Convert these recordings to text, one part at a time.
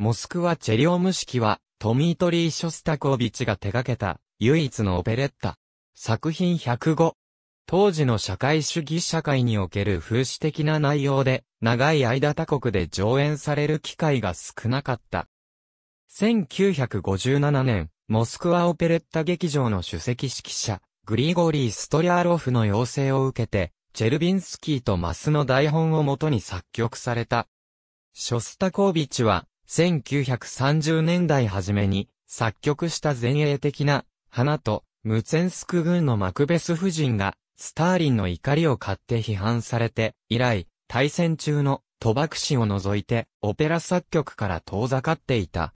モスクワチェリオム式は、トミートリー・ショスタコービチが手掛けた、唯一のオペレッタ。作品105。当時の社会主義社会における風刺的な内容で、長い間他国で上演される機会が少なかった。1957年、モスクワオペレッタ劇場の主席指揮者、グリゴリー・ストリャーロフの要請を受けて、チェルビンスキーとマスの台本をもとに作曲された。ショスタコービチは、1930年代初めに作曲した前衛的な花とムツェンスク軍のマクベス夫人がスターリンの怒りを買って批判されて以来対戦中の賭博士を除いてオペラ作曲から遠ざかっていた。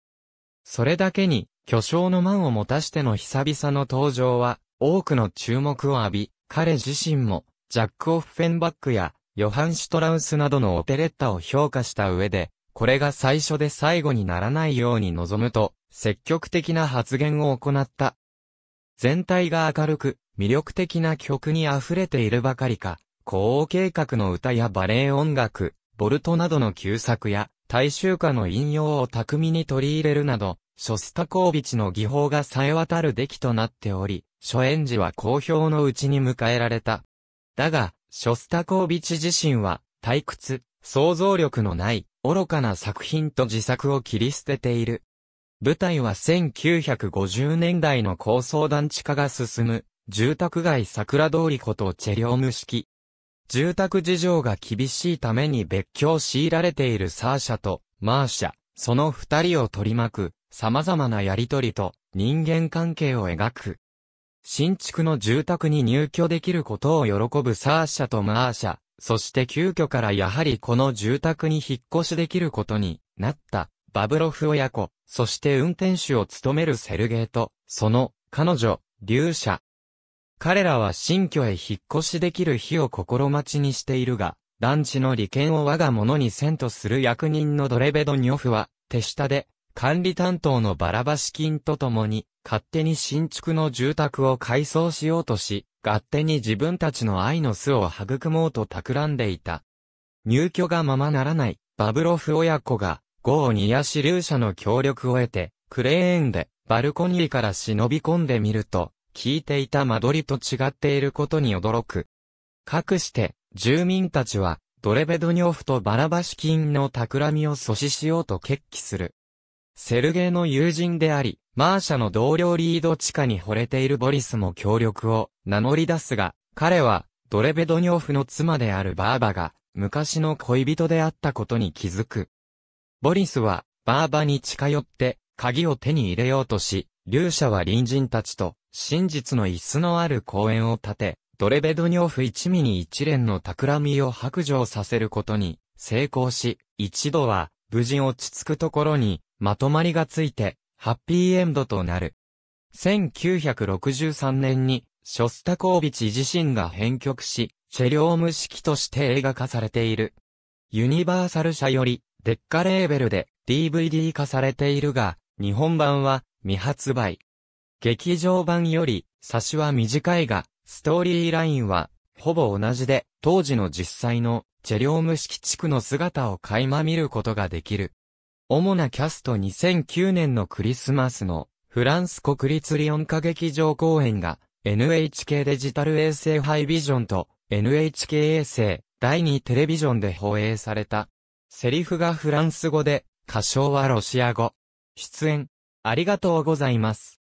それだけに巨匠の満を持たしての久々の登場は多くの注目を浴び彼自身もジャック・オフフェンバックやヨハン・シュトラウスなどのオペレッタを評価した上で、これが最初で最後にならないように望むと、積極的な発言を行った。全体が明るく、魅力的な曲に溢れているばかりか、高王計画の歌やバレエ音楽、ボルトなどの旧作や、大衆歌の引用を巧みに取り入れるなど、ショスタコービチの技法が冴え渡る出来となっており、初演時は好評のうちに迎えられた。だが、ショスタコービチ自身は、退屈、想像力のない、愚かな作品と自作を切り捨てている。舞台は1950年代の高層団地化が進む、住宅街桜通りことチェリョーム式。住宅事情が厳しいために別居を強いられているサーシャとマーシャ、その二人を取り巻く様々なやりとりと人間関係を描く。新築の住宅に入居できることを喜ぶサーシャとマーシャ、そして急遽からやはりこの住宅に引っ越しできることになった、バブロフ親子、そして運転手を務めるセルゲーと、その、彼女、劉舎。彼らは新居へ引っ越しできる日を心待ちにしているが、団地の利権を我が物にせんとする役人のドレベドニョフは、手下で、管理担当のバラバシ金と共に、勝手に新築の住宅を改装しようとし、勝手に自分たちの愛の巣を育もうと企んでいた。入居がままならない、バブロフ親子が、ゴーニュ支流者の協力を得て、クレーンで、バルコニーから忍び込んでみると、聞いていた間取りと違っていることに驚く。かくして、住民たちは、ドレベドニョフとバラバシキンの企みを阻止しようと決起する。セルゲイの友人であり、マーシャの同僚リード地下に惚れているボリスも協力を名乗り出すが、彼はドレベドニョフの妻であるバーバが昔の恋人であったことに気づく。ボリスはバーバに近寄って鍵を手に入れようとし、勇舎は隣人たちと真実の椅子のある公園を建て、ドレベドニョフ一味に一連の企みを白状させることに成功し、一度は無事落ち着くところにまとまりがついてハッピーエンドとなる。1963年に、ショスタコービチ自身が編曲し、チェリョーム式として映画化されている。ユニバーサル社より、デッカレーベルで DVD 化されているが、日本版は未発売。劇場版より、差しは短いが、ストーリーラインは、ほぼ同じで、当時の実際の、チェリョーム式地区の姿を垣間見ることができる。主なキャスト2009年のクリスマスのフランス国立リオン歌劇場公演が NHK デジタル衛星ハイビジョンと NHK 衛星第2テレビジョンで放映された。セリフがフランス語で、歌唱はロシア語。出演、ありがとうございます。